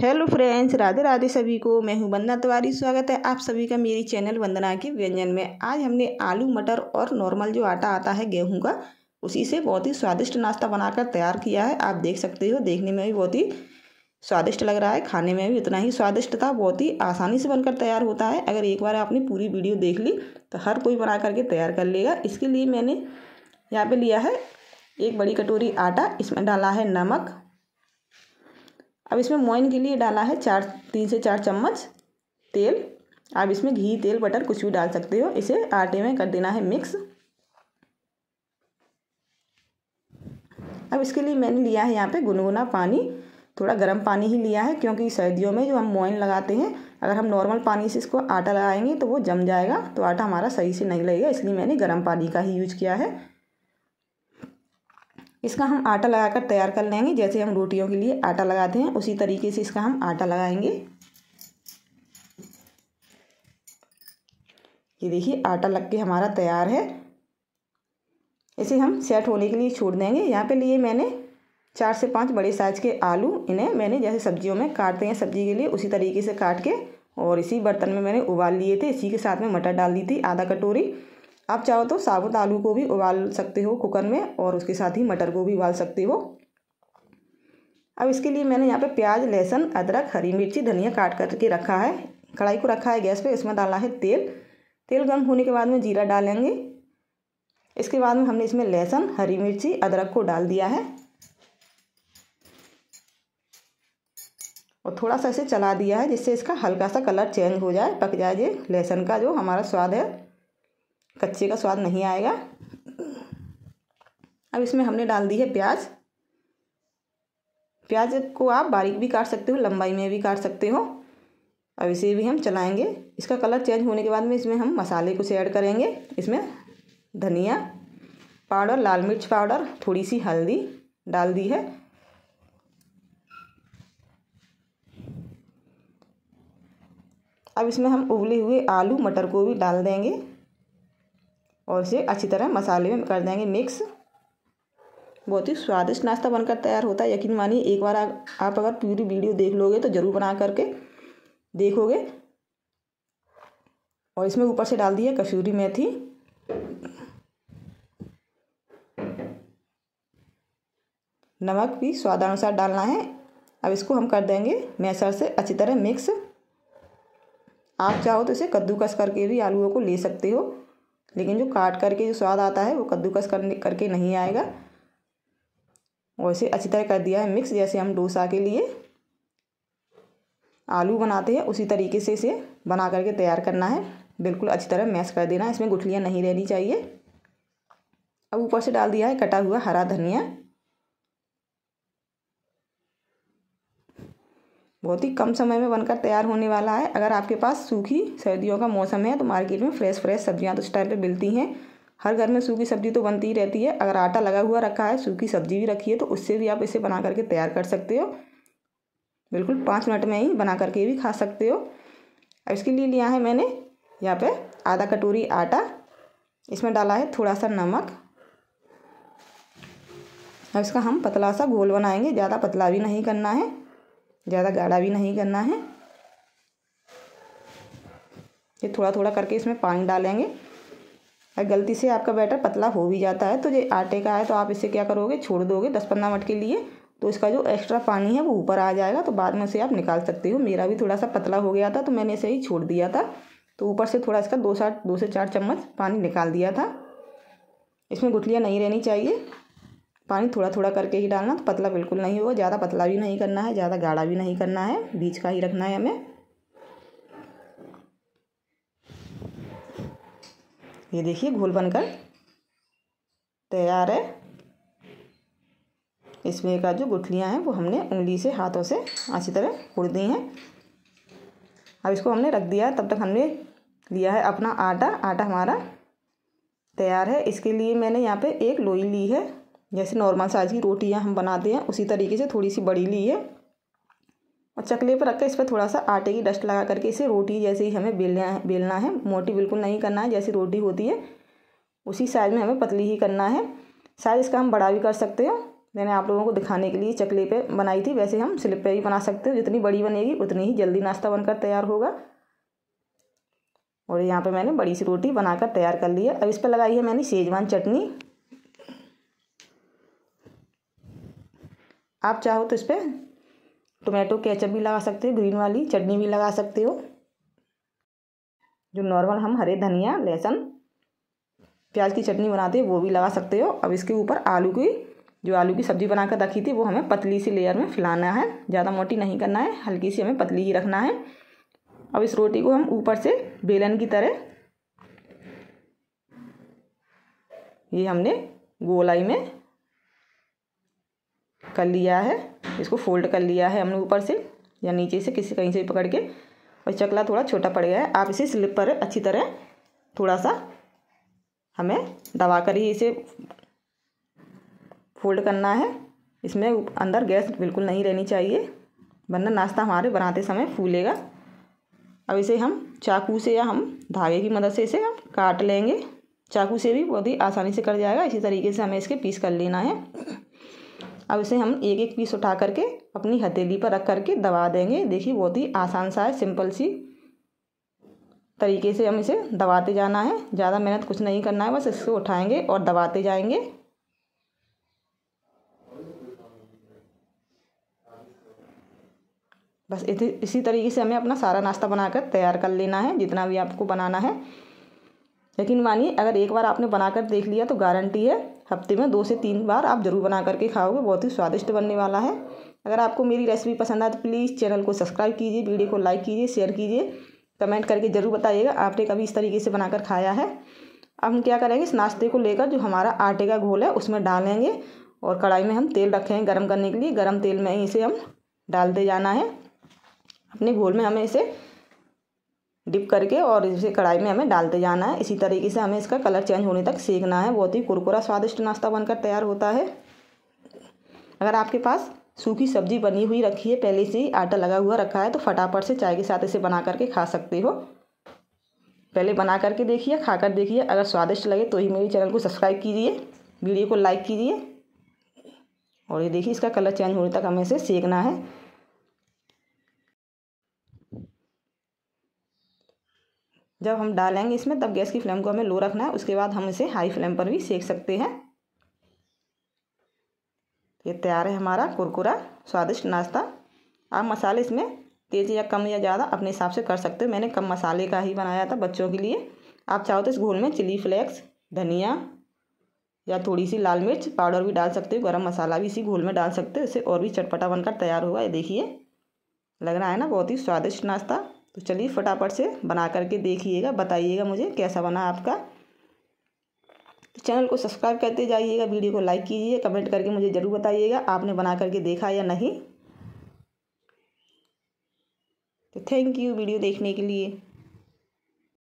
hello friends Radhe Radhe सभी को मैं हूं वंदना तिवारी स्वागत है आप सभी का मेरी चैनल वंदना के व्यंजन में आज हमने आलू मटर और नॉर्मल जो आटा आता है गेहूं का उसी से बहुत ही स्वादिष्ट नाश्ता बनाकर तैयार किया है आप देख सकते हो देखने में भी बहुत ही स्वादिष्ट लग रहा है खाने में भी उतना ही स्वादिष्ट था बहुत ही आसानी से बनकर तैयार होता है अगर एक बार आपने पूरी वीडियो देख ली तो हर कोई बना करके तैयार कर लेगा इसके लिए मैंने यहाँ पर लिया है एक बड़ी कटोरी आटा इसमें डाला है नमक अब इसमें मोइन के लिए डाला है चार तीन से चार चम्मच तेल आप इसमें घी तेल बटर कुछ भी डाल सकते हो इसे आटे में कर देना है मिक्स अब इसके लिए मैंने लिया है यहाँ पे गुनगुना पानी थोड़ा गर्म पानी ही लिया है क्योंकि सर्दियों में जो हम मोइन लगाते हैं अगर हम नॉर्मल पानी से इसको आटा लगाएंगे तो वो जम जाएगा तो आटा हमारा सही से नहीं लगेगा इसलिए मैंने गर्म पानी का ही यूज किया है इसका हम आटा लगाकर तैयार कर लेंगे जैसे हम रोटियों के लिए आटा लगाते हैं उसी तरीके से इसका हम आटा लगाएंगे ये देखिए आटा लग के हमारा तैयार है इसे हम सेट होने के लिए छोड़ देंगे यहाँ पे लिए मैंने चार से पांच बड़े साइज के आलू इन्हें मैंने जैसे सब्जियों में काटते हैं सब्जी के लिए उसी तरीके से काट के और इसी बर्तन में मैंने उबाल लिए थे इसी के साथ में मटर डाल दी थी आधा कटोरी आप चाहो तो साबुत आलू को भी उबाल सकते हो कुकर में और उसके साथ ही मटर को भी उबाल सकते हो अब इसके लिए मैंने यहाँ पे प्याज लहसुन अदरक हरी मिर्ची धनिया काट करके रखा है कढ़ाई को रखा है गैस पे इसमें डालना है तेल तेल गर्म होने के बाद में जीरा डालेंगे इसके बाद में हमने इसमें लहसुन हरी मिर्ची अदरक को डाल दिया है और थोड़ा सा इसे चला दिया है जिससे इसका हल्का सा कलर चेंज हो जाए पक जाए ये लहसुन का जो हमारा स्वाद है कच्चे का स्वाद नहीं आएगा अब इसमें हमने डाल दी है प्याज प्याज को आप बारीक भी काट सकते हो लंबाई में भी काट सकते हो अब इसे भी हम चलाएंगे इसका कलर चेंज होने के बाद में इसमें हम मसाले कुछ ऐड करेंगे इसमें धनिया पाउडर लाल मिर्च पाउडर थोड़ी सी हल्दी डाल दी है अब इसमें हम उबले हुए आलू मटर को भी डाल देंगे और इसे अच्छी तरह मसाले में कर देंगे मिक्स बहुत ही स्वादिष्ट नाश्ता बनकर तैयार होता है यकीन मानिए एक बार आप अगर पूरी वीडियो देख लोगे तो ज़रूर बना करके देखोगे और इसमें ऊपर से डाल दिया कसूरी मेथी नमक भी स्वादानुसार डालना है अब इसको हम कर देंगे मैसर से अच्छी तरह मिक्स आप चाहो तो इसे कद्दूकस करके भी आलूओं को ले सकते हो लेकिन जो काट करके जो स्वाद आता है वो कद्दूकस करके नहीं आएगा वैसे अच्छी तरह कर दिया है मिक्स जैसे हम डोसा के लिए आलू बनाते हैं उसी तरीके से इसे बना करके तैयार करना है बिल्कुल अच्छी तरह मैश कर देना इसमें गुठलियाँ नहीं रहनी चाहिए अब ऊपर से डाल दिया है कटा हुआ हरा धनिया बहुत ही कम समय में बनकर तैयार होने वाला है अगर आपके पास सूखी सर्दियों का मौसम है तो मार्केट में फ्रेश फ्रेश सब्जियां तो उस टाइम पर मिलती हैं हर घर में सूखी सब्जी तो बनती ही रहती है अगर आटा लगा हुआ रखा है सूखी सब्जी भी रखी है तो उससे भी आप इसे बना करके तैयार कर सकते हो बिल्कुल पाँच मिनट में ही बना करके भी खा सकते हो अब इसके लिए लिया है मैंने यहाँ पर आधा कटोरी आटा इसमें डाला है थोड़ा सा नमक अब इसका हम पतला सा घोल बनाएंगे ज़्यादा पतला भी नहीं करना है ज़्यादा गाढ़ा भी नहीं करना है ये थोड़ा थोड़ा करके इसमें पानी डालेंगे अगर गलती से आपका बैटर पतला हो भी जाता है तो ये आटे का है तो आप इसे क्या करोगे छोड़ दोगे दस पंद्रह मिनट के लिए तो इसका जो एक्स्ट्रा पानी है वो ऊपर आ जाएगा तो बाद में उसे आप निकाल सकते हो मेरा भी थोड़ा सा पतला हो गया था तो मैंने इसे ही छोड़ दिया था तो ऊपर से थोड़ा इसका दो साठ दो से चार चम्मच पानी निकाल दिया था इसमें गुठलियाँ नहीं रहनी चाहिए पानी थोड़ा थोड़ा करके ही डालना तो पतला बिल्कुल नहीं होगा ज़्यादा पतला भी नहीं करना है ज़्यादा गाढ़ा भी नहीं करना है बीच का ही रखना है हमें ये देखिए घोल बनकर तैयार है इसमें का जो गुठलियाँ हैं वो हमने उंगली से हाथों से अच्छी तरह उड़ दी हैं अब इसको हमने रख दिया तब तक हमने लिया है अपना आटा आटा हमारा तैयार है इसके लिए मैंने यहाँ पे एक लोई ली है जैसे नॉर्मल साइज़ की रोटियाँ हम बनाते हैं उसी तरीके से थोड़ी सी बड़ी ली है और चकले पर रखकर इस पर थोड़ा सा आटे की डस्ट लगा करके इसे रोटी जैसे ही हमें बेलना है बेलना है मोटी बिल्कुल नहीं करना है जैसी रोटी होती है उसी साइज़ में हमें पतली ही करना है साइज़ इसका हम बड़ा भी कर सकते हैं मैंने आप लोगों को दिखाने के लिए चकले पे बनाई थी वैसे हम स्लिप पे ही बना सकते हैं जितनी बड़ी बनेगी उतनी ही जल्दी नाश्ता बनकर तैयार होगा और यहाँ पे मैंने बड़ी सी रोटी बनाकर तैयार कर ली है अब इस पर लगाई है मैंने शेजवान चटनी आप चाहो तो इस पर टोमेटो केचप भी लगा सकते हो ग्रीन वाली चटनी भी लगा सकते हो जो नॉर्मल हम हरे धनिया लहसुन प्याज की चटनी बनाते हैं वो भी लगा सकते हो अब इसके ऊपर आलू की जो आलू की सब्ज़ी बनाकर रखी थी वो हमें पतली सी लेयर में फैलाना है ज़्यादा मोटी नहीं करना है हल्की सी हमें पतली ही रखना है अब इस रोटी को हम ऊपर से बेलन की तरह ये हमने गोलाई में कर लिया है इसको फोल्ड कर लिया है हमने ऊपर से या नीचे से किसी कहीं से भी पकड़ के और चकला थोड़ा छोटा पड़ गया है आप इसे स्लिप पर अच्छी तरह थोड़ा सा हमें दबा कर ही इसे फोल्ड करना है इसमें अंदर गैस बिल्कुल नहीं रहनी चाहिए वरना नाश्ता हमारे बनाते समय फूलेगा अब इसे हम चाकू से या हम धागे की मदद से इसे हम काट लेंगे चाकू से भी बहुत ही आसानी से कट जाएगा इसी तरीके से हमें इसके पीस कर लेना है अब इसे हम एक एक पीस उठा करके अपनी हथेली पर रख करके दबा देंगे देखिए बहुत ही आसान सा है सिंपल सी तरीके से हम इसे दबाते जाना है ज़्यादा मेहनत कुछ नहीं करना है बस इसको उठाएंगे और दबाते जाएंगे बस इसी तरीके से हमें अपना सारा नाश्ता बनाकर तैयार कर लेना है जितना भी आपको बनाना है लेकिन मानिए अगर एक बार आपने बनाकर देख लिया तो गारंटी है हफ्ते में दो से तीन बार आप ज़रूर बना करके खाओगे बहुत ही स्वादिष्ट बनने वाला है अगर आपको मेरी रेसिपी पसंद आए तो प्लीज़ चैनल को सब्सक्राइब कीजिए वीडियो को लाइक कीजिए शेयर कीजिए कमेंट करके ज़रूर बताइएगा आपने कभी इस तरीके से बनाकर खाया है अब हम क्या करेंगे इस नाश्ते को लेकर जो हमारा आटे का घोल है उसमें डालेंगे और कढ़ाई में हम तेल रखें गर्म करने के लिए गर्म तेल में इसे हम डालते जाना है अपने घोल में हमें इसे डिप करके और इसे कढ़ाई में हमें डालते जाना है इसी तरीके से हमें इसका कलर चेंज होने तक सेकना है बहुत ही कुरकुरा स्वादिष्ट नाश्ता बनकर तैयार होता है अगर आपके पास सूखी सब्जी बनी हुई रखी है पहले से ही आटा लगा हुआ रखा है तो फटाफट से चाय के साथ इसे बना करके खा सकते हो पहले बना करके देखिए खा कर देखिए अगर स्वादिष्ट लगे तो ही मेरे चैनल को सब्सक्राइब कीजिए वीडियो को लाइक कीजिए और ये देखिए इसका कलर चेंज होने तक हमें इसे सेकना है जब हम डालेंगे इसमें तब गैस की फ्लेम को हमें लो रखना है उसके बाद हम इसे हाई फ्लेम पर भी सेक सकते हैं ये तैयार है हमारा कुरकुरा स्वादिष्ट नाश्ता आप मसाले इसमें तेज़ या कम या ज़्यादा अपने हिसाब से कर सकते हो मैंने कम मसाले का ही बनाया था बच्चों के लिए आप चाहो तो इस घोल में चिली फ्लेक्स धनिया या थोड़ी सी लाल मिर्च पाउडर भी डाल सकते हो गरम मसाला भी इसी घोल में डाल सकते हो इसे और भी चटपटा बनकर तैयार हुआ है देखिए लग रहा है ना बहुत ही स्वादिष्ट नाश्ता तो चलिए फटाफट से बना करके देखिएगा बताइएगा मुझे कैसा बना आपका तो चैनल को सब्सक्राइब करते जाइएगा वीडियो को लाइक कीजिए कमेंट करके मुझे ज़रूर बताइएगा आपने बना करके देखा या नहीं तो थैंक यू वीडियो देखने के लिए